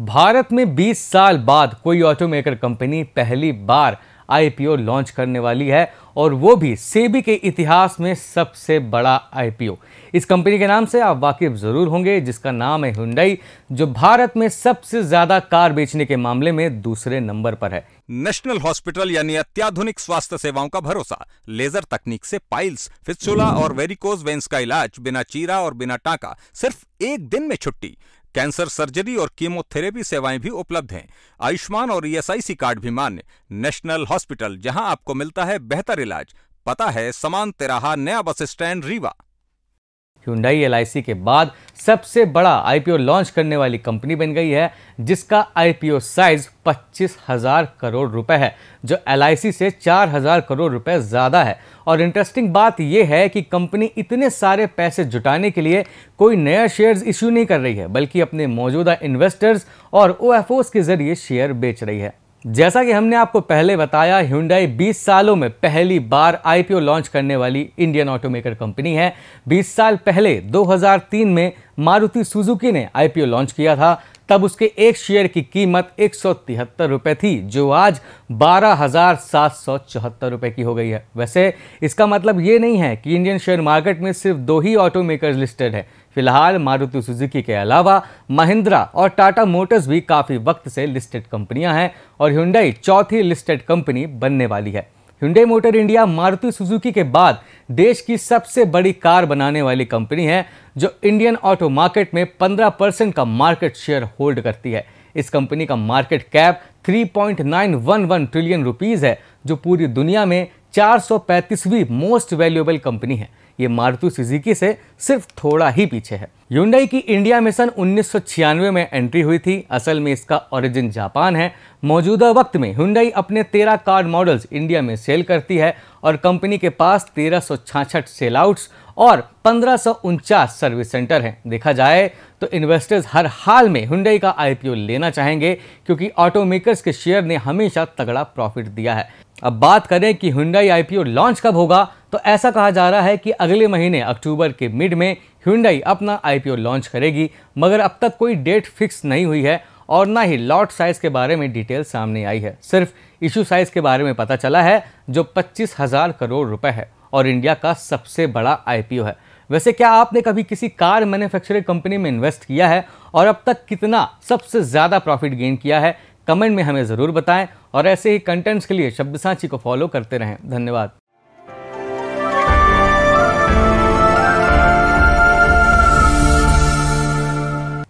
भारत में 20 साल बाद कोई ऑटोमेकर कंपनी पहली बार आईपीओ लॉन्च करने वाली है और वो भी सेबी के इतिहास में सबसे बड़ा आईपीओ इस कंपनी के नाम से आप वाकिफ ज़रूर होंगे जिसका नाम है हुंडई जो भारत में सबसे ज़्यादा कार बेचने के मामले में दूसरे नंबर पर है नेशनल हॉस्पिटल यानी अत्याधुनिक स्वास्थ्य सेवाओं का भरोसा लेजर तकनीक से पाइल्स फिस्चुला और वेरिकोज वेंस का इलाज बिना चीरा और बिना टाका सिर्फ एक दिन में छुट्टी कैंसर सर्जरी और कीमोथेरेपी सेवाएं भी उपलब्ध हैं आयुष्मान और ईएसआईसी कार्ड भी मान्य नेशनल हॉस्पिटल जहां आपको मिलता है बेहतर इलाज पता है समान तेराहा नया bus stand Rewa Hyundai L के बाद सबसे बड़ा आईपीओ लॉन्च करने वाली कंपनी बन गई है जिसका आईपीओ साइज पच्चीस हजार करोड़ रुपए है जो एल से चार हजार करोड़ रुपए ज़्यादा है और इंटरेस्टिंग बात यह है कि कंपनी इतने सारे पैसे जुटाने के लिए कोई नया शेयर्स इश्यू नहीं कर रही है बल्कि अपने मौजूदा इन्वेस्टर्स और ओ के जरिए शेयर बेच रही है जैसा कि हमने आपको पहले बताया Hyundai 20 सालों में पहली बार आईपीओ लॉन्च करने वाली इंडियन ऑटोमेकर कंपनी है 20 साल पहले 2003 में मारुति सुजुकी ने आईपीओ लॉन्च किया था तब उसके एक शेयर की कीमत एक रुपए थी जो आज बारह हजार सात सौ चौहत्तर रुपये की हो गई है वैसे इसका मतलब ये नहीं है कि इंडियन शेयर मार्केट में सिर्फ दो ही ऑटोमेकर्स लिस्टेड है फिलहाल मारुति सुजुकी के अलावा महिंद्रा और टाटा मोटर्स भी काफ़ी वक्त से लिस्टेड कंपनियां हैं और हुंडई चौथी लिस्टेड कंपनी बनने वाली है Hyundai Motor India Maruti Suzuki के बाद देश की सबसे बड़ी कार बनाने वाली कंपनी है जो इंडियन ऑटो मार्केट में 15 परसेंट का मार्केट शेयर होल्ड करती है इस कंपनी का मार्केट कैप 3.911 ट्रिलियन रुपीस है जो पूरी दुनिया में 435वीं मोस्ट वैल्यूएबल कंपनी है ये मारुति सुजुकी से सिर्फ थोड़ा ही पीछे है युंडई की इंडिया में सन में एंट्री हुई थी असल में इसका ओरिजिन जापान है मौजूदा वक्त में हुंडई अपने 13 कार मॉडल्स इंडिया में सेल करती है और कंपनी के पास तेरह सेल आउट्स और पंद्रह सर्विस सेंटर हैं देखा जाए तो इन्वेस्टर्स हर हाल में हुंडई का आईपीओ लेना चाहेंगे क्योंकि ऑटोमेकर्स के शेयर ने हमेशा तगड़ा प्रॉफिट दिया है अब बात करें कि हुंडई आईपीओ लॉन्च कब होगा तो ऐसा कहा जा रहा है कि अगले महीने अक्टूबर के मिड में हुंडई अपना आईपीओ लॉन्च करेगी मगर अब तक कोई डेट फिक्स नहीं हुई है और ना ही लॉट साइज़ के बारे में डिटेल सामने आई है सिर्फ इशू साइज़ के बारे में पता चला है जो पच्चीस हज़ार करोड़ रुपए है और इंडिया का सबसे बड़ा आईपीओ है वैसे क्या आपने कभी किसी कार मैन्युफैक्चरिंग कंपनी में इन्वेस्ट किया है और अब तक कितना सबसे ज़्यादा प्रॉफिट गेन किया है कमेंट में हमें ज़रूर बताएं और ऐसे ही कंटेंट्स के लिए शब्द सांची को फॉलो करते रहें धन्यवाद